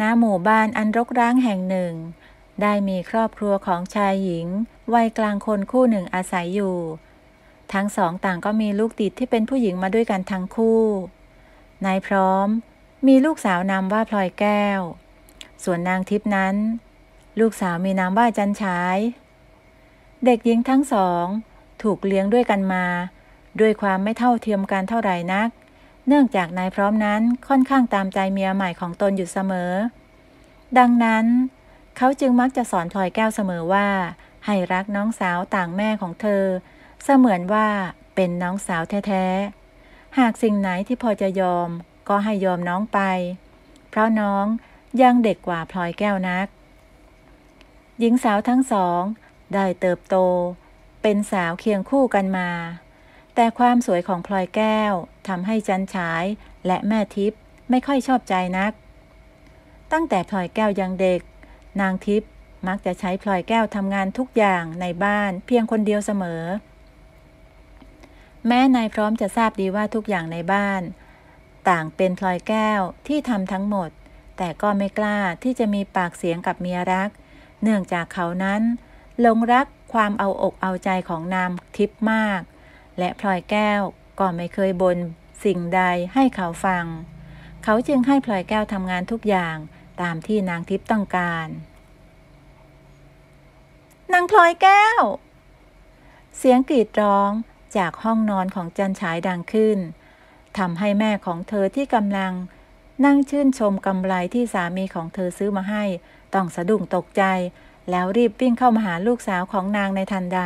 ณหมู่บ้านอันรกร้างแห่งหนึ่ง ได้มีครอบครัวของชายหญิงวัยกลางคนคู่หนึ่งอาศัยอยู่ ทั้งสองต่างก็มีลูกติดที่เป็นผู้หญิงมาด้วยกันทั้งคู่ นายพร้อมมีลูกสาวนามว่าพลอยแก้ว ส่วนนางทิพนั้น ลูกสาวมีนามว่าจันฉาย เด็กหญิงทั้งสอง ถูกเลี้ยงด้วยกันมา ด้วยความไม่เท่าเทียมกันเท่าไหร่นักเนื่องจากนายพร้อมนั้นค่อนข้างตามใจเมียใหม่ของตนอยู่เสมอ ดังนั้นเขาจึงมักจะสอนพลอยแก้วเสมอว่า ให้รักน้องสาวต่างแม่ของเธอ เสมือนว่าเป็นน้องสาวแท้ๆหากสิ่งไหนที่พอจะยอมก็ให้ยอมน้องไป เพราะน้องยังเด็กกว่าพลอยแก้วนัก หญิงสาวทั้งสอง ได้เติบโต เป็นสาวเคียงคู่กันมาแต่ความสวยของพลอยแก้วทำให้จันฉาย และแม่ทิพย์ไม่ค่อยชอบใจนัก ตั้งแต่พลอยแก้วยังเด็ก นางทิพย์มักจะใช้พลอยแก้วทำงานทุกอย่างในบ้านเพียงคนเดียวเสมอ แม่นายพร้อมจะทราบดีว่าทุกอย่างในบ้าน ต่างเป็นพลอยแก้วที่ทำทั้งหมด แต่ก็ไม่กล้าที่จะมีปากเสียงกับเมียรัก เนื่องจากเขานั้นหลงรักความเอาอกเอาใจของนามทิพย์มากและพลอยแก้วก็ไม่เคยบนสิ่งใดให้เขาฟัง เขาจึงให้พลอยแก้วทำงานทุกอย่างตามที่นางทิพย์ต้องการ นางพลอยแก้ว เสียงกรีดร้องจากห้องนอนของจันฉายดังขึ้น ทำให้แม่ของเธอที่กำลัง นั่งชื่นชมกำไรที่สามีของเธอซื้อมาให้ ต้องสะดุ้งตกใจ แล้วรีบวิ่งเข้ามาหาลูกสาวของนางในทันใด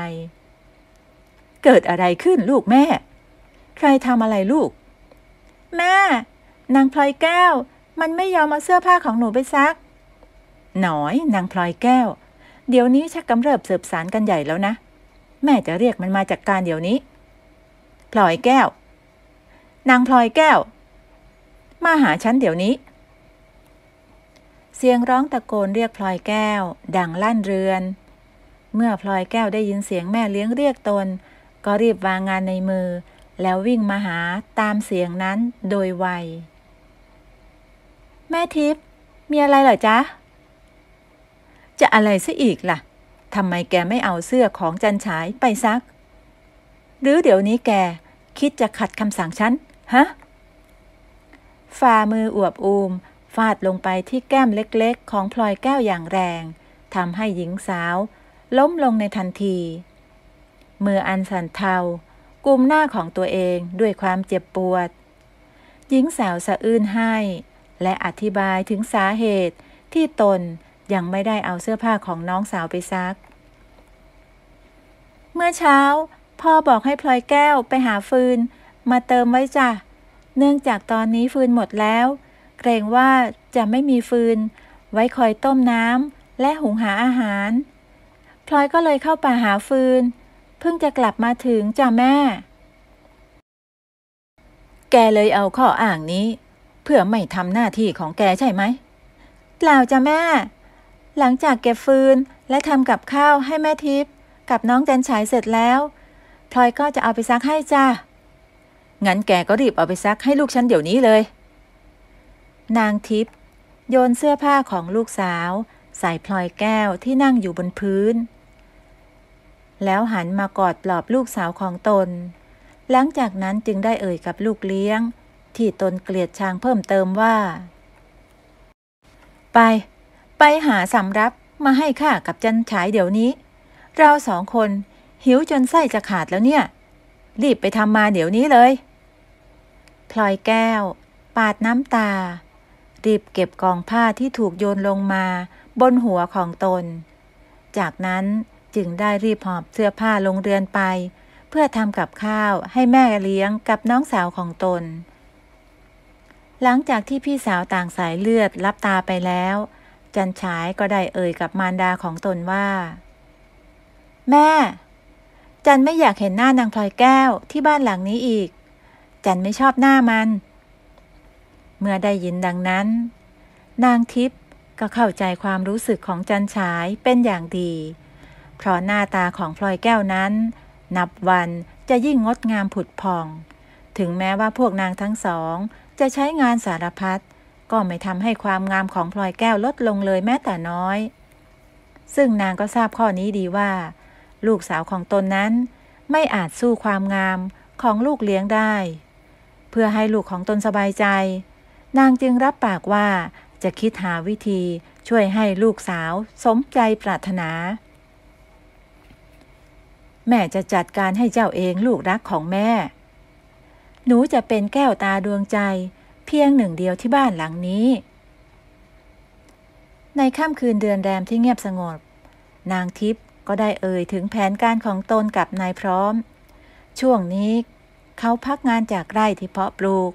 เกิดอะไรขึ้นลูกแม่ ใครทำอะไรลูก แม่นางพลอยแก้ว มันไม่ยอมมาเสื้อผ้าของหนูไปซัก หนอยนางพลอยแก้ว เดี๋ยวนี้ชักกำเริบเสบสารกันใหญ่แล้วนะ แม่จะเรียกมันมาจัดกการเดี๋ยวนี้ พลอยแก้วนางพลอยแก้ว มาหาฉันเดี๋ยวนี้ เสียงร้องตะโกนเรียกพลอยแก้วดังลั่นเรือน เมื่อพลอยแก้วได้ยินเสียงแม่เลี้ยงเรียกตนก็รีบวางงานในมือ แล้ววิ่งมาหาตามเสียงนั้นโดยไวแม่ทิพย์มีอะไรเหรอจ๊ะ จะอะไรซะอีกล่ะทำไมแกไม่เอาเสื้อของจันฉายไปซัก หรือเดี๋ยวนี้แก คิดจะขัดคำสั่งฉัน ฮะฝ่ามืออวบอูมฟาดลงไปที่แก้มเล็กๆ ของพลอยแก้วอย่างแรงทำให้หญิงสาว ล้มลงในทันทีมืออันสั่นเทากุมหน้าของตัวเองด้วยความเจ็บปวด หญิงสาวสะอื้นให้ และอธิบายถึงสาเหตุที่ตนยังไม่ได้เอาเสื้อผ้าของน้องสาวไปซัก เมื่อเช้าพ่อบอกให้พลอยแก้วไปหาฟืน มาเติมไว้จ้ะ เนื่องจากตอนนี้ฟืนหมดแล้ว เกรงว่าจะไม่มีฟืน ไว้คอยต้มน้ำและหุงหาอาหาร พลอยก็เลยเข้าป่าหาฟืนเพิ่งจะกลับมาถึงจ้ะแม่ แกเลยเอาข้ออ้างนี้ เพื่อไม่ทำหน้าที่ของแกใช่ไหมเปล่าจ้ะแม่ หลังจากเก็บฟืน และทำกับข้าวให้แม่ทิพย์กับน้องจันฉายเสร็จแล้ว พลอยก็จะเอาไปซักให้จ้ะงั้นแกก็รีบเอาไปซักให้ลูกฉันเดี๋ยวนี้เลย นางทิพย์โยนเสื้อผ้าของลูกสาว ใส่พลอยแก้วที่นั่งอยู่บนพื้นแล้วหันมากอดปลอบลูกสาวของตน หลังจากนั้นจึงได้เอ่ยกับลูกเลี้ยง ที่ตนเกลียดชังเพิ่มเติมว่า ไป ไปหาสำรับมาให้ข้ากับจันฉายเดี๋ยวนี้ เราสองคน หิวจนไส้จะขาดแล้วเนี่ย รีบไปทำมาเดี๋ยวนี้เลย พลอยแก้ว ปาดน้ำตา รีบเก็บกองผ้าที่ถูกโยนลงมา บนหัวของตน จากนั้นจึงได้รีบหอบเสื้อผ้าลงเรือนไป เพื่อทำกับข้าวให้แม่เลี้ยงกับน้องสาวของตน หลังจากที่พี่สาวต่างสายเลือดรับตาไปแล้ว จันฉายก็ได้เอ่ยกับมารดาของตนว่า แม่ จันไม่อยากเห็นหน้านางพลอยแก้วที่บ้านหลังนี้อีก จันไม่ชอบหน้ามัน เมื่อได้ยินดังนั้น นางทิพย์ก็เข้าใจความรู้สึกของจันฉายเป็นอย่างดีเพราะหน้าตาของพลอยแก้วนั้น นับวันจะยิ่งงดงามผุดพอง ถึงแม้ว่าพวกนางทั้งสองจะใช้งานสารพัดก็ไม่ทำให้ความงามของพลอยแก้วลดลงเลยแม้แต่น้อย ซึ่งนางก็ทราบข้อนี้ดีว่า ลูกสาวของตนนั้น ไม่อาจสู้ความงามของลูกเลี้ยงได้ เพื่อให้ลูกของตนสบายใจ นางจึงรับปากว่าจะคิดหาวิธีช่วยให้ลูกสาวสมใจปรารถนาแม่จะจัดการให้เจ้าเองลูกรักของแม่ หนูจะเป็นแก้วตาดวงใจ เพียงหนึ่งเดียวที่บ้านหลังนี้ ในค่ำคืนเดือนแรมที่เงียบสงบ นางทิพย์ก็ได้เอ่ย ถึงแผนการของตนกับนายพร้อม ช่วงนี้ เขาพักงานจากไร่ที่เพาะปลูก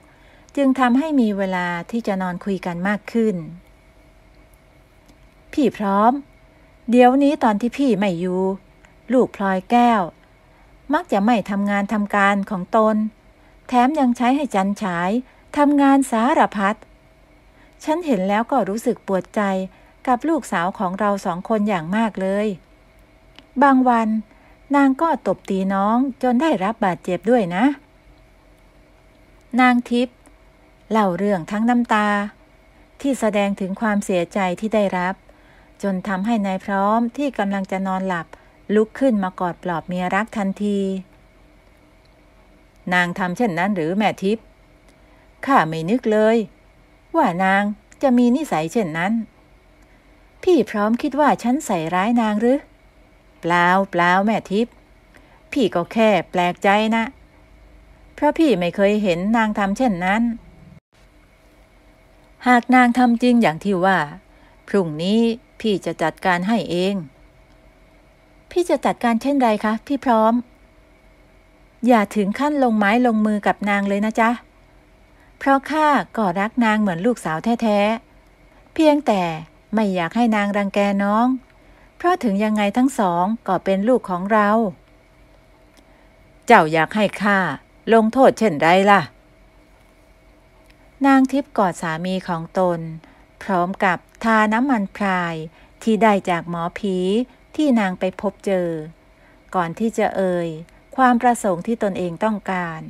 จึงทำให้มีเวลาที่จะนอนคุยกันมากขึ้นพี่พร้อม เดี๋ยวนี้ตอนที่พี่ไม่อยู่ลูกพลอยแก้ว มักจะไม่ทำงานทำการของตน แถมยังใช้ให้จันฉายทำงานสารพัดฉันเห็นแล้วก็รู้สึกปวดใจกับลูกสาวของเราสองคนอย่างมากเลย บางวัน นางก็ตบตีน้องจนได้รับบาดเจ็บด้วยนะ นางทิพย์เล่าเรื่องทั้งน้ำตา ที่แสดงถึงความเสียใจที่ได้รับ จนทำให้นายพร้อมที่กำลังจะนอนหลับลุกขึ้นมากอดปลอบเมียรักทันที นางทำเช่นนั้นหรือแม่ทิพย์ ข้าไม่นึกเลย ว่านางจะมีนิสัยเช่นนั้น พี่พร้อมคิดว่าฉันใส่ร้ายนางหรือ เปล่าเปล่าแม่ทิพย์ พี่ก็แค่แปลกใจนะ เพราะพี่ไม่เคยเห็นนางทำเช่นนั้น หากนางทำจริงอย่างที่ว่า พรุ่งนี้พี่จะจัดการให้เองพี่จะจัดการเช่นไรคะพี่พร้อม อย่าถึงขั้นลงไม้ลงมือกับนางเลยนะจ๊ะเพราะข้า ก็รักนางเหมือนลูกสาวแท้ๆเพียงแต่ไม่อยากให้นางรังแกน้อง เพราะถึงยังไงทั้งสองก็เป็นลูกของเรา เจ้าอยากให้ข้า ลงโทษเช่นไรล่ะ นางทิพย์กอดสามีของตน พร้อมกับทาน้ำมันพรายที่ได้จากหมอผีที่นางไปพบเจอก่อนที่จะเอ่ยความประสงค์ที่ตนเองต้องการ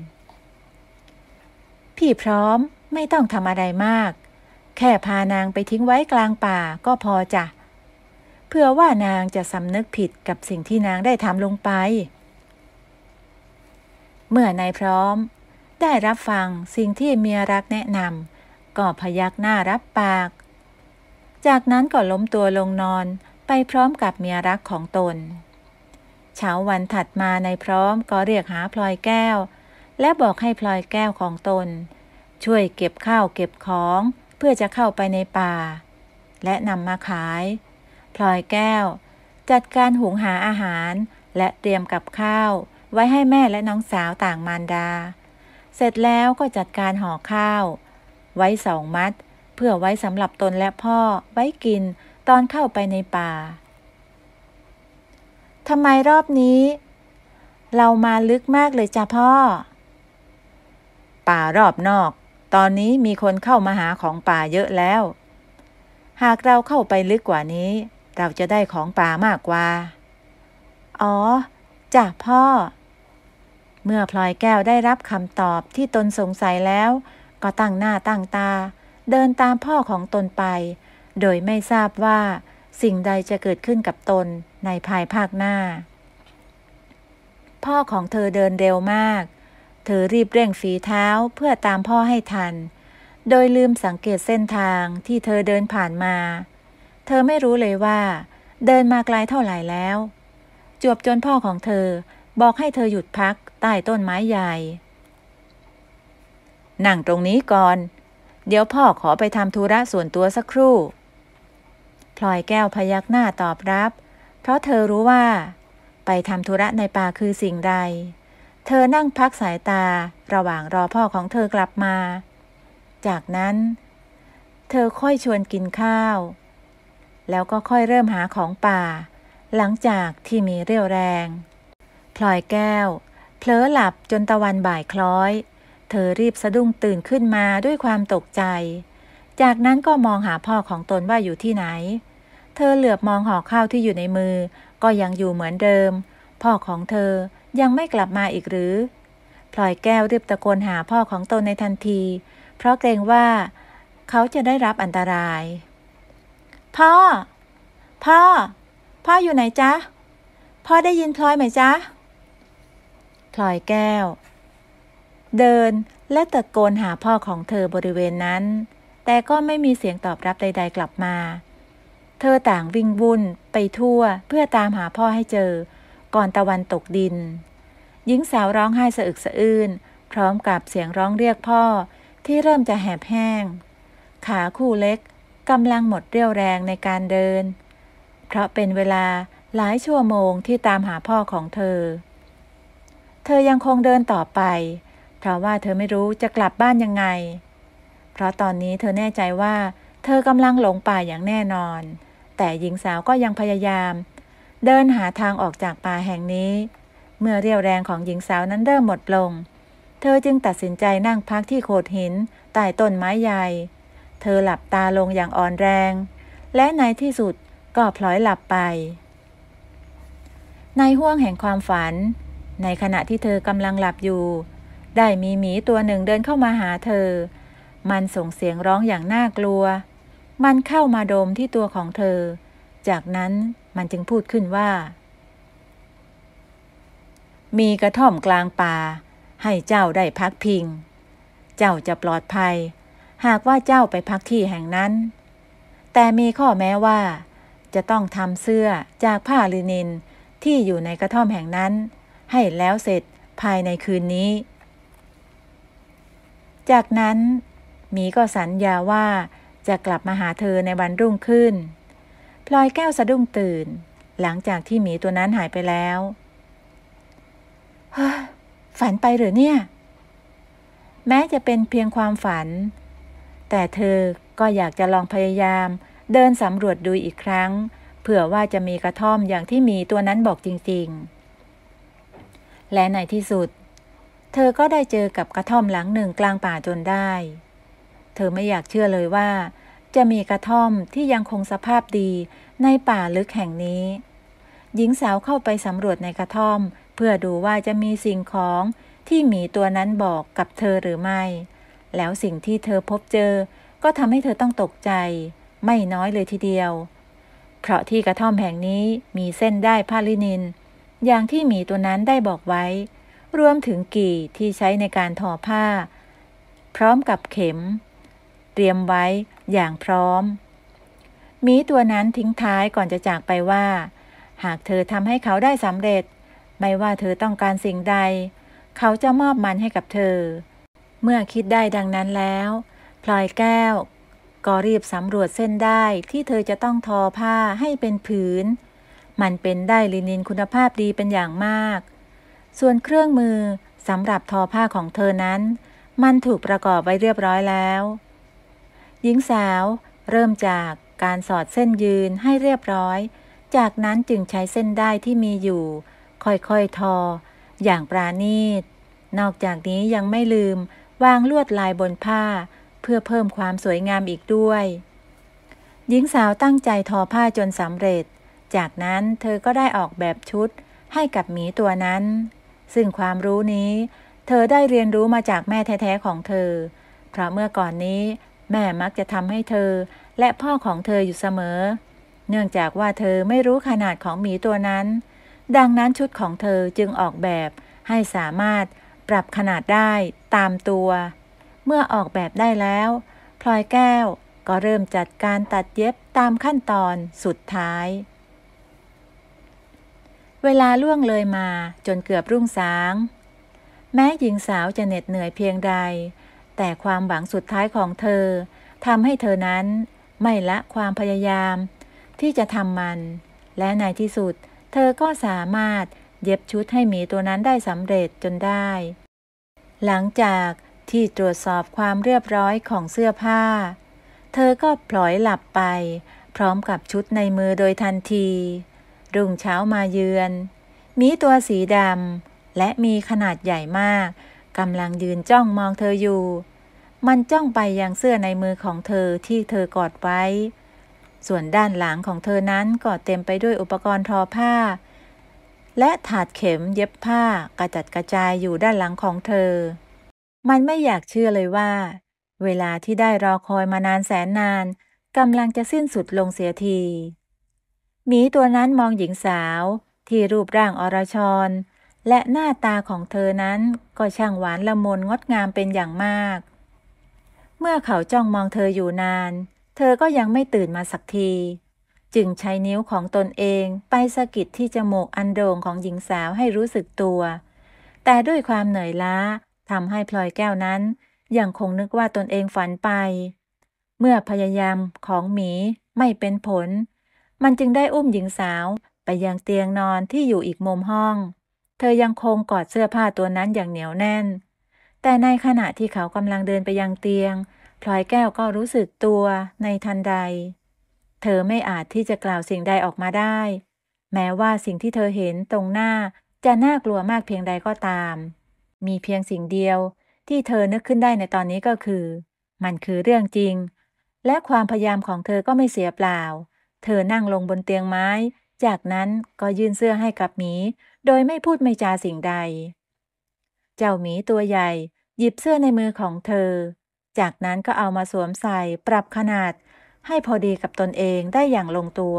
พี่พร้อมไม่ต้องทำอะไรมาก แค่พานางไปทิ้งไว้กลางป่าก็พอจ้ะเพื่อว่านางจะสำนึกผิดกับสิ่งที่นางได้ทำลงไป เมื่อนายพร้อม ได้รับฟังสิ่งที่เมียรักแนะนำก็พยักหน้ารับปาก จากนั้นก็ล้มตัวลงนอนไปพร้อมกับเมียรักของตน เช้าวันถัดมาในพร้อมก็เรียกหาพลอยแก้ว และบอกให้พลอยแก้วของตน ช่วยเก็บข้าวเก็บของเพื่อจะเข้าไปในป่า และนำมาขาย พลอยแก้ว จัดการหุงหาอาหาร และเตรียมกับข้าว ไว้ให้แม่และน้องสาวต่างมารดา เสร็จแล้วก็จัดการห่อข้าว ไว้สองมัด เพื่อไว้สำหรับตนและพ่อไว้กินตอนเข้าไปในป่า ทำไมรอบนี้ เรามาลึกมากเลยจ้ะพ่อ ป่ารอบนอก ตอนนี้มีคนเข้ามาหาของป่าเยอะแล้ว หากเราเข้าไปลึกกว่านี้ เราจะได้ของป่ามากกว่า อ๋อจ้ะพ่อ เมื่อพลอยแก้วได้รับคำตอบที่ตนสงสัยแล้ว ก็ตั้งหน้าตั้งตา เดินตามพ่อของตนไปโดยไม่ทราบว่าสิ่งใดจะเกิดขึ้นกับตนในภายภาคหน้า พ่อของเธอเดินเร็วมาก เธอรีบเร่งฝีเท้าเพื่อตามพ่อให้ทัน โดยลืมสังเกตเส้นทางที่เธอเดินผ่านมา เธอไม่รู้เลยว่า เดินมาไกลเท่าไหร่แล้ว จวบจนพ่อของเธอบอกให้เธอหยุดพักใต้ต้นไม้ใหญ่นั่งตรงนี้ก่อน เดี๋ยวพ่อขอไปทำธุระส่วนตัวสักครู่พลอยแก้วพยักหน้าตอบรับ เพราะเธอรู้ว่า ไปทำธุระในป่าคือสิ่งใด เธอนั่งพักสายตาระหว่างรอพ่อของเธอกลับมา จากนั้น เธอค่อยชวนกินข้าว แล้วก็ค่อยเริ่มหาของป่า หลังจากที่มีเรี่ยวแรง พลอยแก้วเผลอหลับจนตะวันบ่ายคล้อย เธอรีบสะดุ้งตื่นขึ้นมาด้วยความตกใจจากนั้นก็มองหาพ่อของตนว่าอยู่ที่ไหน เธอเหลือบมองห่อข้าวที่อยู่ในมือ ก็ยังอยู่เหมือนเดิม พ่อของเธอยังไม่กลับมาอีกหรือ พลอยแก้วรีบตะโกนหาพ่อของตนในทันที เพราะเกรงว่า เขาจะได้รับอันตราย พ่อ พ่อ พ่ออยู่ไหนจ๊ะพ่อได้ยินพลอยไหมจ๊ะพลอยแก้ว เดินและตะโกนหาพ่อของเธอบริเวณนั้นแต่ก็ไม่มีเสียงตอบรับใด ๆ กลับมา เธอต่างวิ่งวุ่นไปทั่วเพื่อตามหาพ่อให้เจอ ก่อนตะวันตกดิน หญิงสาวร้องไห้สะอึกสะอื้นพร้อมกับเสียงร้องเรียกพ่อที่เริ่มจะแหบแห้ง ขาคู่เล็กกำลังหมดเรี่ยวแรงในการเดิน เพราะเป็นเวลาหลายชั่วโมงที่ตามหาพ่อของเธอ เธอยังคงเดินต่อไปเพราะว่าเธอไม่รู้จะกลับบ้านยังไงเพราะตอนนี้เธอแน่ใจว่า เธอกำลังหลงป่าอย่างแน่นอน แต่หญิงสาวก็ยังพยายามเดินหาทางออกจากป่าแห่งนี้ เมื่อเรี่ยวแรงของหญิงสาวนั้นเริ่มหมดลง เธอจึงตัดสินใจนั่งพักที่โขดหินใต้ต้นไม้ใหญ่ เธอหลับตาลงอย่างอ่อนแรง และในที่สุดก็พลอยหลับไป ในห้วงแห่งความฝัน ในขณะที่เธอกำลังหลับอยู่ ได้มีหมีตัวหนึ่งเดินเข้ามาหาเธอมันส่งเสียงร้องอย่างน่ากลัว มันเข้ามาดมที่ตัวของเธอ จากนั้นมันจึงพูดขึ้นว่า มีกระท่อมกลางป่า ให้เจ้าได้พักพิง เจ้าจะปลอดภัย หากว่าเจ้าไปพักที่แห่งนั้น แต่มีข้อแม้ว่า จะต้องทำเสื้อจากผ้าลินินที่อยู่ในกระท่อมแห่งนั้น ให้แล้วเสร็จภายในคืนนี้ จากนั้นหมีก็สัญญาว่าจะกลับมาหาเธอในวันรุ่งขึ้น พลอยแก้วสะดุ้งตื่นหลังจากที่หมีตัวนั้นหายไปแล้วฝันไปหรือเนี่ย แม้จะเป็นเพียงความฝัน แต่เธอก็อยากจะลองพยายามเดินสำรวจดูอีกครั้ง เผื่อว่าจะมีกระท่อมอย่างที่มีตัวนั้นบอกจริง ๆ และในที่สุด เธอก็ได้เจอกับกระท่อมหลังหนึ่งกลางป่าจนได้เธอไม่อยากเชื่อเลยว่า จะมีกระท่อมที่ยังคงสภาพดีในป่าลึกแห่งนี้ หญิงสาวเข้าไปสำรวจในกระท่อม เพื่อดูว่าจะมีสิ่งของที่หมีตัวนั้นบอกกับเธอหรือไม่ แล้วสิ่งที่เธอพบเจอ ก็ทำให้เธอต้องตกใจ ไม่น้อยเลยทีเดียว เพราะที่กระท่อมแห่งนี้มีเส้นได้ผ้าลินิน อย่างที่หมีตัวนั้นได้บอกไว้ รวมถึงกี่ที่ใช้ในการทอผ้า พร้อมกับเข็มเตรียมไว้อย่างพร้อม มีตัวนั้นทิ้งท้ายก่อนจะจากไปว่า หากเธอทำให้เขาได้สำเร็จ ไม่ว่าเธอต้องการสิ่งใด เขาจะมอบมันให้กับเธอ เมื่อคิดได้ดังนั้นแล้วพลอยแก้ว ก็รีบสำรวจเส้นได้ที่เธอจะต้องทอผ้าให้เป็นผืน มันเป็นได้ลินินคุณภาพดีเป็นอย่างมาก ส่วนเครื่องมือสำหรับทอผ้าของเธอนั้น มันถูกประกอบไว้เรียบร้อยแล้วหญิงสาวเริ่มจากการสอดเส้นยืนให้เรียบร้อย จากนั้นจึงใช้เส้นได้ที่มีอยู่ ค่อยๆทออย่างปราณีต นอกจากนี้ยังไม่ลืมวางลวดลายบนผ้าเพื่อเพิ่มความสวยงามอีกด้วย หญิงสาวตั้งใจทอผ้าจนสำเร็จ จากนั้นเธอก็ได้ออกแบบชุดให้กับหมีตัวนั้น ซึ่งความรู้นี้ เธอได้เรียนรู้มาจากแม่แท้ๆของเธอ เพราะเมื่อก่อนนี้แม่มักจะทำให้เธอและพ่อของเธออยู่เสมอ เนื่องจากว่าเธอไม่รู้ขนาดของหมีตัวนั้น ดังนั้นชุดของเธอจึงออกแบบให้สามารถปรับขนาดได้ตามตัว เมื่อออกแบบได้แล้วพลอยแก้วก็เริ่มจัดการตัดเย็บตามขั้นตอนสุดท้าย เวลาล่วงเลยมาจนเกือบรุ่งสาง แม้หญิงสาวจะเหน็ดเหนื่อยเพียงใดแต่ความหวังสุดท้ายของเธอทำให้เธอนั้นไม่ละความพยายาม ที่จะทำมัน และในที่สุด เธอก็สามารถเย็บชุดให้หมีตัวนั้นได้สำเร็จจนได้ หลังจากที่ตรวจสอบความเรียบร้อยของเสื้อผ้า เธอก็ปล่อยหลับไป พร้อมกับชุดในมือโดยทันที รุ่งเช้ามาเยือน มีตัวสีดำและมีขนาดใหญ่มากกำลังยืนจ้องมองเธออยู่ มันจ้องไปยังเสื้อในมือของเธอที่เธอกอดไว้ ส่วนด้านหลังของเธอนั้นก็เต็มไปด้วยอุปกรณ์ทอผ้า และถาดเข็มเย็บผ้ากระจัดกระจายอยู่ด้านหลังของเธอ มันไม่อยากเชื่อเลยว่า เวลาที่ได้รอคอยมานานแสนนาน กำลังจะสิ้นสุดลงเสียทีหมีตัวนั้นมองหญิงสาว ที่รูปร่างอรชรและหน้าตาของเธอนั้นก็ช่างหวานละมุนงดงามเป็นอย่างมาก เมื่อเขาจ้องมองเธออยู่นาน เธอก็ยังไม่ตื่นมาสักที จึงใช้นิ้วของตนเองไปสะกิดที่จมูกอันโด่งของหญิงสาวให้รู้สึกตัว แต่ด้วยความเหนื่อยล้าทำให้พลอยแก้วนั้น ยังคงนึกว่าตนเองฝันไป เมื่อพยายามของหมีไม่เป็นผล มันจึงได้อุ้มหญิงสาวไปยังเตียงนอนที่อยู่อีกมุมห้องเธอยังคงกอดเสื้อผ้าตัวนั้นอย่างเหนียวแน่น แต่ในขณะที่เขากำลังเดินไปยังเตียงพลอยแก้วก็รู้สึกตัวในทันใด เธอไม่อาจที่จะกล่าวสิ่งใดออกมาได้ แม้ว่าสิ่งที่เธอเห็นตรงหน้าจะน่ากลัวมากเพียงใดก็ตาม มีเพียงสิ่งเดียวที่เธอนึกขึ้นได้ในตอนนี้ก็คือ มันคือเรื่องจริง และความพยายามของเธอก็ไม่เสียเปล่า เธอนั่งลงบนเตียงไม้ จากนั้นก็ยื่นเสื้อให้กับหมีโดยไม่พูดไม่จาสิ่งใด เจ้าหมีตัวใหญ่ หยิบเสื้อในมือของเธอ จากนั้นก็เอามาสวมใส่ปรับขนาดให้พอดีกับตนเองได้อย่างลงตัว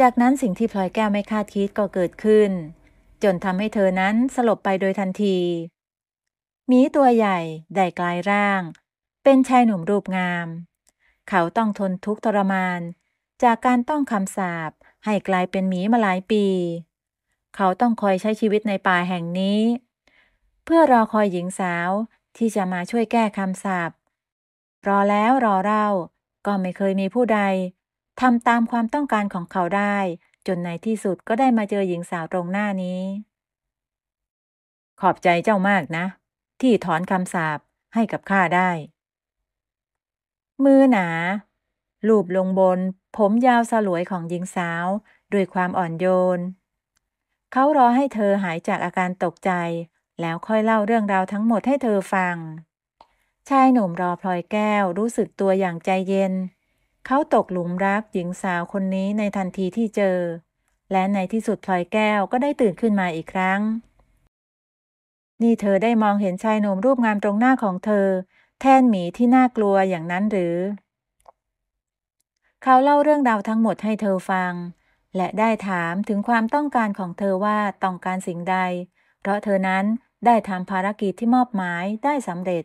จากนั้นสิ่งที่พลอยแก้วไม่คาดคิดก็เกิดขึ้น จนทำให้เธอนั้นสลบไปโดยทันทีหมีตัวใหญ่ ได้กลายร่าง เป็นชายหนุ่มรูปงาม เขาต้องทนทุกข์ทรมาน จากการต้องคำสาปให้กลายเป็นหมีมาหลายปี เขาต้องคอยใช้ชีวิตในป่าแห่งนี้ เพื่อรอคอยหญิงสาวที่จะมาช่วยแก้คำสาปรอแล้วรอเล่าก็ไม่เคยมีผู้ใดทำตามความต้องการของเขาได้ จนในที่สุดก็ได้มาเจอหญิงสาวตรงหน้านี้ ขอบใจเจ้ามากนะ ที่ถอนคำสาปให้กับข้าได้ มือหนาลูบลงบนผมยาวสลวยของหญิงสาวด้วยความอ่อนโยน เขารอให้เธอหายจากอาการตกใจแล้วค่อยเล่าเรื่องราวทั้งหมดให้เธอฟัง ชายหนุ่มรอพลอยแก้วรู้สึกตัวอย่างใจเย็น เขาตกหลุมรักหญิงสาวคนนี้ในทันทีที่เจอ และในที่สุดพลอยแก้วก็ได้ตื่นขึ้นมาอีกครั้ง นี่เธอได้มองเห็นชายหนุ่มรูปงามตรงหน้าของเธอ แทนหมีที่น่ากลัวอย่างนั้นหรือเขาเล่าเรื่องราวทั้งหมดให้เธอฟัง และได้ถามถึงความต้องการของเธอว่าต้องการสิ่งใด เพราะเธอนั้นได้ทำภารกิจที่มอบหมายได้สำเร็จ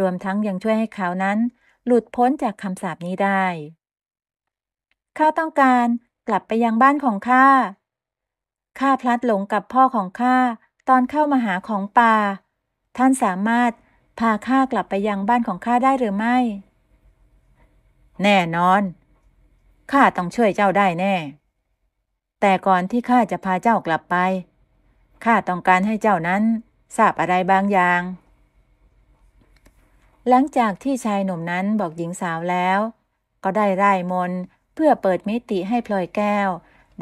รวมทั้งยังช่วยให้เขานั้น หลุดพ้นจากคำสาปนี้ได้ ข้าต้องการกลับไปยังบ้านของข้า ข้าพลัดหลงกับพ่อของข้าตอนเข้ามาหาของป่า ท่านสามารถพาข้ากลับไปยังบ้านของข้าได้หรือไม่ แน่นอนข้าต้องช่วยเจ้าได้แน่ แต่ก่อนที่ข้าจะพาเจ้ากลับไป ข้าต้องการให้เจ้านั้นทราบอะไรบางอย่าง หลังจากที่ชายหนุ่มนั้นบอกหญิงสาวแล้ว ก็ได้ไร่มนเพื่อเปิดมิติให้พลอยแก้ว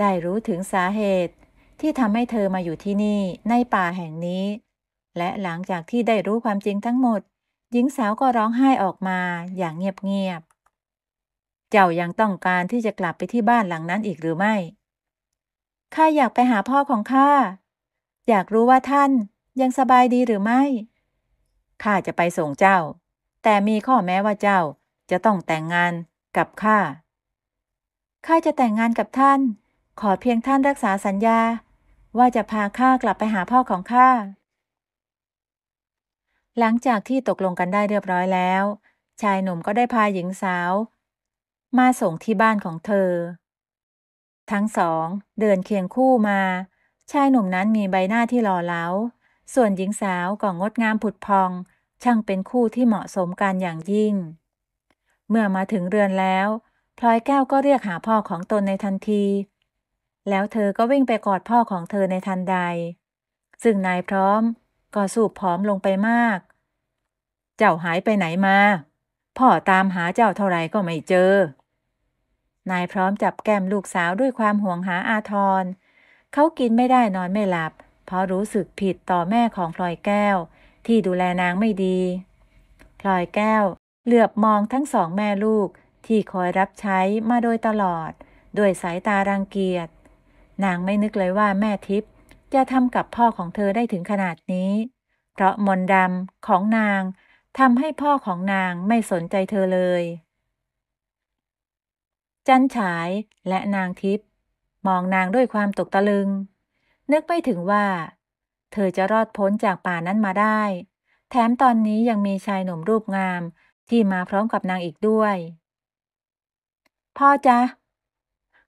ได้รู้ถึงสาเหตุ ที่ทำให้เธอมาอยู่ที่นี่ในป่าแห่งนี้ และหลังจากที่ได้รู้ความจริงทั้งหมด หญิงสาวก็ร้องไห้ออกมาอย่างเงียบ ๆเจ้ายังต้องการที่จะกลับไปที่บ้านหลังนั้นอีกหรือไม่ ข้าอยากไปหาพ่อของข้า อยากรู้ว่าท่านยังสบายดีหรือไม่ ข้าจะไปส่งเจ้า แต่มีข้อแม้ว่าเจ้า จะต้องแต่งงานกับข้า ข้าจะแต่งงานกับท่าน ขอเพียงท่านรักษาสัญญา ว่าจะพาข้ากลับไปหาพ่อของข้า หลังจากที่ตกลงกันได้เรียบร้อยแล้ว ชายหนุ่มก็ได้พาหญิงสาวมาส่งที่บ้านของเธอ ทั้งสองเดินเคียงคู่มาชายหนุ่มนั้นมีใบหน้าที่หล่อเหลาส่วนหญิงสาวก็งดงามผุดพองช่างเป็นคู่ที่เหมาะสมกันอย่างยิ่ง เมื่อมาถึงเรือนแล้ว พลอยแก้วก็เรียกหาพ่อของตนในทันที แล้วเธอก็วิ่งไปกอดพ่อของเธอในทันใด ซึ่งนายพร้อม ก็สูบผอมลงไปมาก เจ้าหายไปไหนมา พ่อตามหาเจ้าเท่าไรก็ไม่เจอนายพร้อมจับแก้มลูกสาวด้วยความห่วงหาอาทร เขากินไม่ได้นอนไม่หลับเพราะรู้สึกผิดต่อแม่ของพลอยแก้วที่ดูแลนางไม่ดี พลอยแก้วเหลือบมองทั้งสองแม่ลูกที่คอยรับใช้มาโดยตลอดด้วยสายตารังเกียจ นางไม่นึกเลยว่าแม่ทิพย์จะทำกับพ่อของเธอได้ถึงขนาดนี้ เพราะมนดำของนางทำให้พ่อของนางไม่สนใจเธอเลยจันฉายและนางทิพย์มองนางด้วยความตกตะลึง นึกไม่ถึงว่า เธอจะรอดพ้นจากป่านั้นมาได้ แถมตอนนี้ยังมีชายหนุ่มรูปงามที่มาพร้อมกับนางอีกด้วย พ่อจ๊ะ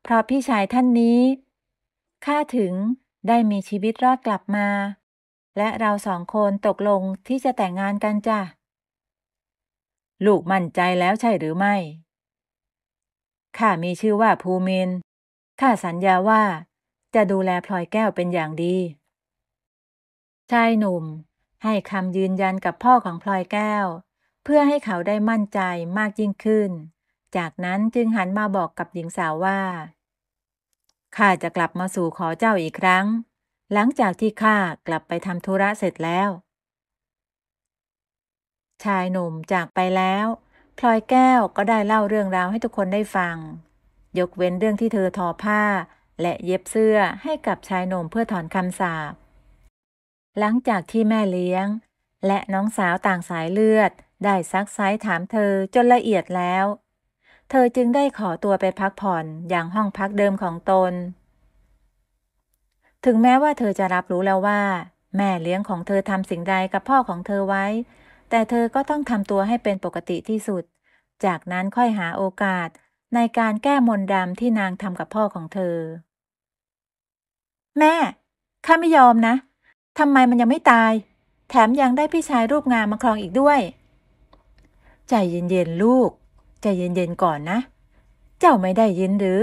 เพราะพี่ชายท่านนี้ข้าถึงได้มีชีวิตรอดกลับมา และเราสองคนตกลงที่จะแต่งงานกันจ้ะ ลูกมั่นใจแล้วใช่หรือไม่ข้ามีชื่อว่าภูมินข้าสัญญาว่า จะดูแลพลอยแก้วเป็นอย่างดี ชายหนุ่ม ให้คำยืนยันกับพ่อของพลอยแก้ว เพื่อให้เขาได้มั่นใจมากยิ่งขึ้น จากนั้นจึงหันมาบอกกับหญิงสาวว่าข้าจะกลับมาสู่ขอเจ้าอีกครั้ง หลังจากที่ข้ากลับไปทำธุระเสร็จแล้ว ชายหนุ่มจากไปแล้วพลอยแก้วก็ได้เล่าเรื่องราวให้ทุกคนได้ฟัง ยกเว้นเรื่องที่เธอทอผ้า และเย็บเสื้อให้กับชายหนุ่มเพื่อถอนคำสาป หลังจากที่แม่เลี้ยงและน้องสาวต่างสายเลือด ได้ซักไซ้ถามเธอจนละเอียดแล้ว เธอจึงได้ขอตัวไปพักผ่อนอย่างห้องพักเดิมของตน ถึงแม้ว่าเธอจะรับรู้แล้วว่าแม่เลี้ยงของเธอทำสิ่งใดกับพ่อของเธอไว้แต่เธอก็ต้องทำตัวให้เป็นปกติที่สุด จากนั้นค่อยหาโอกาส ในการแก้มนดำที่นางทำกับพ่อของเธอ แม่ ข้าไม่ยอมนะทำไมมันยังไม่ตาย แถมยังได้พี่ชายรูปงามมาครองอีกด้วย ใจเย็นๆลูก ใจเย็นๆก่อนนะ เจ้าไม่ได้ยินหรือ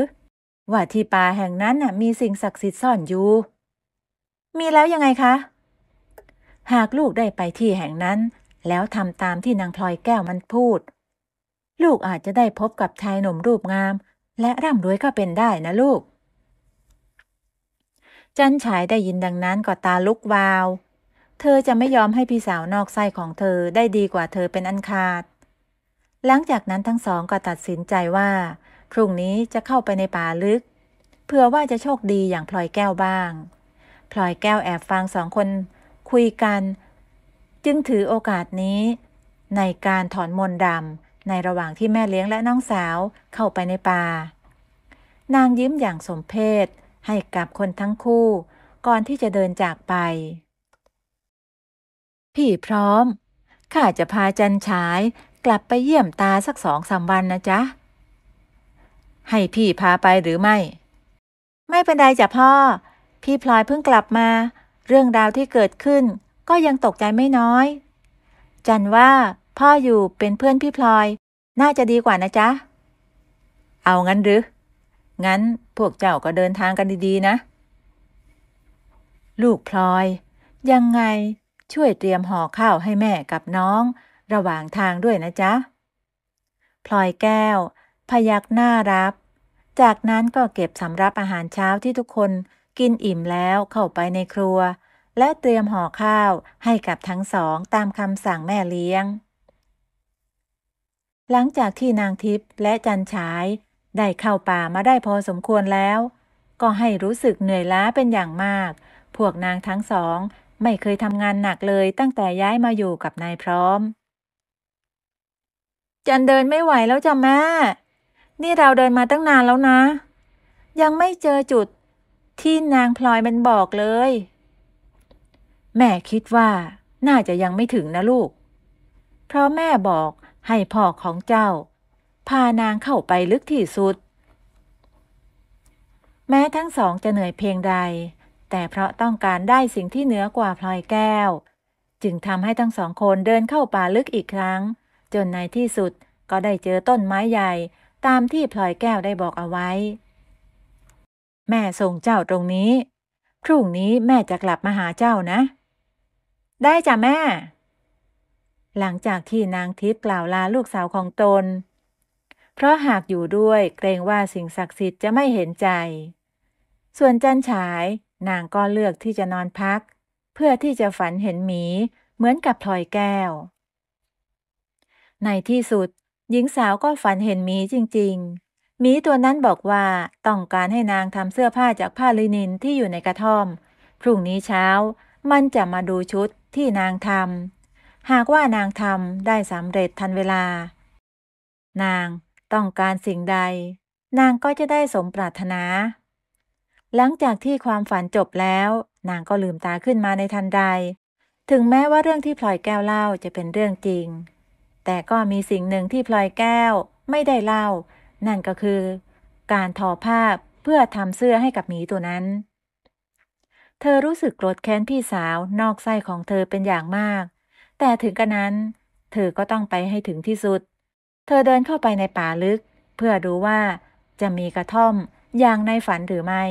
ว่าที่ป่าแห่งนั้นน่ะมีสิ่งศักดิ์สิทธิ์ซ่อนอยู่ มีแล้วยังไงคะ หากลูกได้ไปที่แห่งนั้นแล้วทำตามที่นางพลอยแก้วมันพูด ลูกอาจจะได้พบกับชายหนุ่มรูปงาม และร่ำรวยก็เป็นได้นะลูก จันฉายได้ยินดังนั้นก็ตาลุกวาว เธอจะไม่ยอมให้พี่สาวนอกไส้ของเธอได้ดีกว่าเธอเป็นอันขาด หลังจากนั้นทั้งสองก็ตัดสินใจว่าพรุ่งนี้จะเข้าไปในป่าลึกเพื่อว่าจะโชคดีอย่างพลอยแก้วบ้าง พลอยแก้วแอบฟังสองคน คุยกันจึงถือโอกาสนี้ ในการถอนมนต์ดำ ในระหว่างที่แม่เลี้ยงและน้องสาวเข้าไปในป่านางยิ้มอย่างสมเพช ให้กับคนทั้งคู่ ก่อนที่จะเดินจากไป พี่พร้อมข้าจะพาจันฉาย กลับไปเยี่ยมตาสักสองสาวันนะจ๊ะ ให้พี่พาไปหรือไม่ ไม่เป็นไรจ้ะพ่อ พี่พลอยเพิ่งกลับมา เรื่องราวที่เกิดขึ้นก็ยังตกใจไม่น้อย จันว่าพ่ออยู่เป็นเพื่อนพี่พลอย น่าจะดีกว่านะจ๊ะ เอางั้นหรือ งั้นพวกเจ้าก็เดินทางกันดีๆนะ ลูกพลอย ยังไงช่วยเตรียมห่อข้าวให้แม่กับน้องระหว่างทางด้วยนะจ๊ะ พลอยแก้ว พยักหน้ารับ จากนั้นก็เก็บสำรับอาหารเช้าที่ทุกคนกินอิ่มแล้วเข้าไปในครัวและเตรียมห่อข้าวให้กับทั้งสองตามคำสั่งแม่เลี้ยง หลังจากที่นางทิพย์และจันฉายได้เข้าป่ามาได้พอสมควรแล้ว ก็ให้รู้สึกเหนื่อยล้าเป็นอย่างมาก พวกนางทั้งสองไม่เคยทำงานหนักเลยตั้งแต่ย้ายมาอยู่กับนายพร้อม จันเดินไม่ไหวแล้วจ้ะแม่ นี่เราเดินมาตั้งนานแล้วนะ ยังไม่เจอจุดที่นางพลอยมันบอกเลยแม่คิดว่าน่าจะยังไม่ถึงนะลูก เพราะแม่บอกให้พ่อของเจ้า พานางเข้าไปลึกที่สุด แม้ทั้งสองจะเหนื่อยเพียงใดแต่เพราะต้องการได้สิ่งที่เหนือกว่าพลอยแก้ว จึงทำให้ทั้งสองคนเดินเข้าป่าลึกอีกครั้ง จนในที่สุดก็ได้เจอต้นไม้ใหญ่ตามที่พลอยแก้วได้บอกเอาไว้ แม่ส่งเจ้าตรงนี้พรุ่งนี้แม่จะกลับมาหาเจ้านะได้จ้ะแม่ หลังจากที่นางทิพย์กล่าวลาลูกสาวของตน เพราะหากอยู่ด้วยเกรงว่าสิ่งศักดิ์สิทธิ์จะไม่เห็นใจ ส่วนจันฉาย นางก็เลือกที่จะนอนพัก เพื่อที่จะฝันเห็นหมี เหมือนกับพลอยแก้ว ในที่สุด หญิงสาวก็ฝันเห็นหมีจริงๆหมีตัวนั้นบอกว่าต้องการให้นางทำเสื้อผ้าจากผ้าลินินที่อยู่ในกระท่อมพรุ่งนี้เช้ามันจะมาดูชุดที่นางทำหากว่านางทำได้สำเร็จทันเวลา นางต้องการสิ่งใด นางก็จะได้สมปรารถนา หลังจากที่ความฝันจบแล้ว นางก็ลืมตาขึ้นมาในทันใด ถึงแม้ว่าเรื่องที่พลอยแก้วเล่าจะเป็นเรื่องจริง แต่ก็มีสิ่งหนึ่งที่พลอยแก้วไม่ได้เล่า นั่นก็คือ การทอผ้าเพื่อทำเสื้อให้กับหมีตัวนั้นเธอรู้สึกโกรธแค้นพี่สาวนอกไส้ของเธอเป็นอย่างมาก แต่ถึงกระนั้น เธอก็ต้องไปให้ถึงที่สุด เธอเดินเข้าไปในป่าลึก เพื่อดูว่าจะมีกระท่อมอย่างในฝันหรือไม่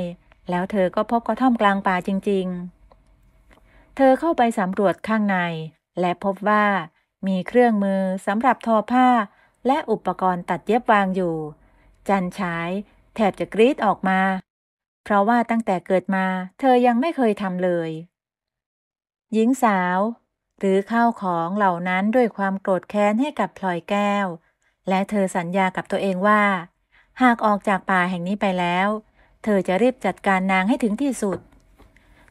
แล้วเธอก็พบกระท่อมกลางป่าจริงๆ เธอเข้าไปสำรวจข้างใน และพบว่า มีเครื่องมือสำหรับทอผ้า และอุปกรณ์ตัดเย็บวางอยู่ จันฉายแทบจะกรีดออกมาเพราะว่าตั้งแต่เกิดมาเธอยังไม่เคยทำเลย หญิงสาวหรือข้าวของเหล่านั้นด้วยความโกรธแค้นให้กับพลอยแก้ว และเธอสัญญากับตัวเองว่า หากออกจากป่าแห่งนี้ไปแล้ว เธอจะรีบจัดการนางให้ถึงที่สุด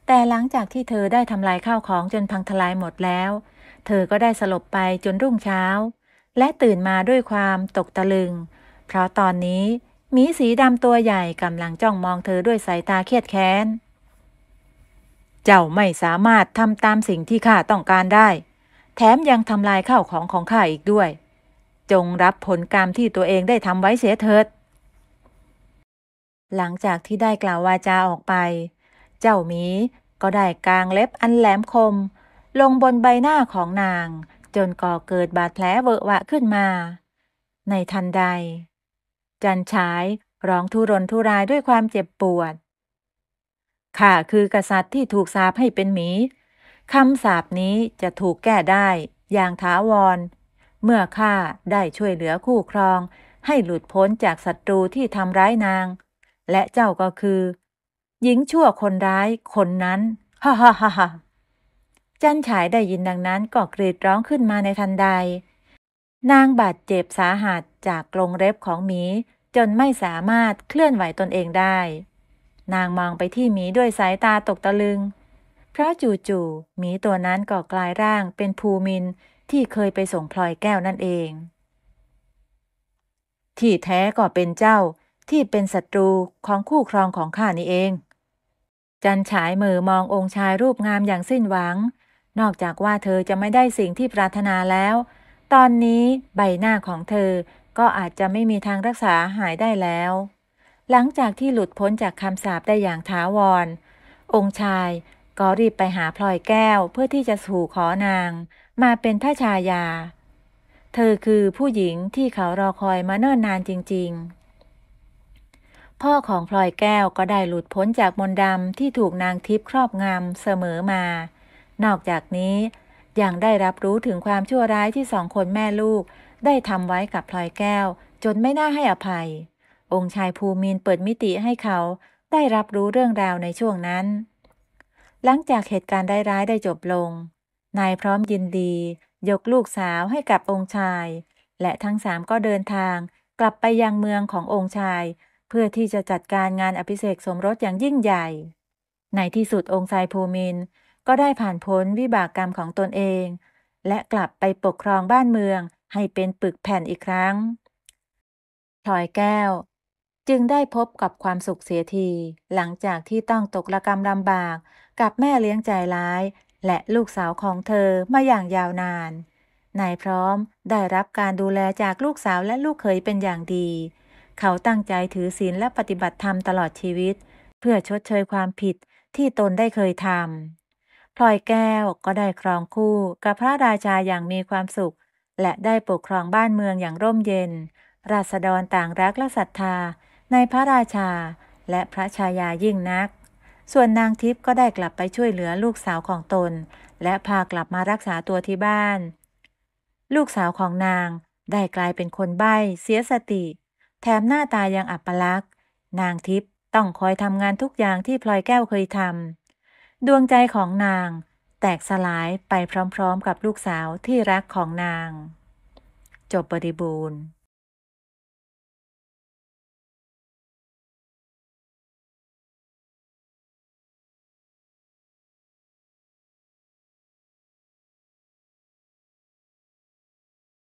แต่หลังจากที่เธอได้ทำลายข้าวของจนพังทลายหมดแล้ว เธอก็ได้สลบไปจนรุ่งเช้า และตื่นมาด้วยความตกตะลึง เพราะตอนนี้มีสีดำตัวใหญ่กำลังจ้องมองเธอด้วยสายตาเครียดแค้น เจ้าไม่สามารถทำตามสิ่งที่ข้าต้องการได้ แถมยังทำลายข้าวของของข้าอีกด้วย จงรับผลกรรมที่ตัวเองได้ทำไว้เสียเถิด หลังจากที่ได้กล่าววาจาออกไป เจ้าหมีก็ได้กางเล็บอันแหลมคม ลงบนใบหน้าของนาง จนก่อเกิดบาดแผลเวอะวะขึ้นมา ในทันใดจันฉายร้องทุรนทุรายด้วยความเจ็บปวด ข้าคือกษัตริย์ที่ถูกสาปให้เป็นหมี คำสาปนี้จะถูกแก้ได้อย่างถาวร เมื่อข้า ได้ช่วยเหลือคู่ครอง ให้หลุดพ้นจากศัตรูที่ทำร้ายนาง และเจ้าก็คือ หญิงชั่วคนร้ายคนนั้น ฮ่าฮ่าฮ่าจันฉายได้ยินดังนั้น ก็กรีดร้องขึ้นมาในทันใดนางบาดเจ็บสาหัสจากกรงเล็บของหมีจนไม่สามารถเคลื่อนไหวตนเองได้ นางมองไปที่หมีด้วยสายตาตกตะลึง เพราะจู่ๆหมีตัวนั้นก็กลายร่างเป็นภูมินที่เคยไปส่งพลอยแก้วนั่นเอง ที่แท้ก็เป็นเจ้าที่เป็นศัตรูของคู่ครองของข้านี่เอง จันฉายมือมององค์ชายรูปงามอย่างสิ้นหวัง นอกจากว่าเธอจะไม่ได้สิ่งที่ปรารถนาแล้วตอนนี้ใบหน้าของเธอก็อาจจะไม่มีทางรักษาหายได้แล้ว หลังจากที่หลุดพ้นจากคำสาปได้อย่างถาวร องค์ชายก็รีบไปหาพลอยแก้วเพื่อที่จะสู่ขอนาง มาเป็นท่าชายา เธอคือผู้หญิงที่เขารอคอยมาเนิ่นนานจริง ๆ พ่อของพลอยแก้วก็ได้หลุดพ้นจากมนดำที่ถูกนางทิพย์ครอบงำเสมอมา นอกจากนี้ยังได้รับรู้ถึงความชั่วร้ายที่สองคนแม่ลูก ได้ทำไว้กับพลอยแก้วจนไม่น่าให้อภัย องค์ชายภูมินเปิดมิติให้เขาได้รับรู้เรื่องราวในช่วงนั้น หลังจากเหตุการณ์ร้ายได้จบลง นายพร้อมยินดี ยกลูกสาวให้กับองค์ชาย และทั้งสามก็เดินทางกลับไปยังเมืองขององค์ชาย เพื่อที่จะจัดการงานอภิเษกสมรสอย่างยิ่งใหญ่ ในที่สุดองค์ชายภูมินก็ได้ผ่านพ้นวิบากกรรมของตนเอง และกลับไปปกครองบ้านเมืองให้เป็นปึกแผ่นอีกครั้งพลอยแก้ว จึงได้พบกับความสุขเสียทีหลังจากที่ต้องตกละกรรมลำบาก กับแม่เลี้ยงใจร้าย และลูกสาวของเธอมาอย่างยาวนานนายพร้อม ได้รับการดูแลจากลูกสาวและลูกเขยเป็นอย่างดี เขาตั้งใจถือศีลและปฏิบัติธรรมตลอดชีวิต เพื่อชดเชยความผิดที่ตนได้เคยทำพลอยแก้วก็ได้ครองคู่กับพระราชาอย่างมีความสุขและได้ปกครองบ้านเมืองอย่างร่มเย็น ราษฎรต่างรักและศรัทธาในพระราชาและพระชายายิ่งนัก ส่วนนางทิพย์ก็ได้กลับไปช่วยเหลือลูกสาวของตนและพากลับมารักษาตัวที่บ้าน ลูกสาวของนางได้กลายเป็นคนใบ้เสียสติ แถมหน้าตายังอับปลักษณ์นางทิพย์ต้องคอยทำงานทุกอย่างที่พลอยแก้วเคยทำดวงใจของนางแตกสลายไปพร้อมๆ กับลูกสาวที่รักของนาง จบบริบูรณ์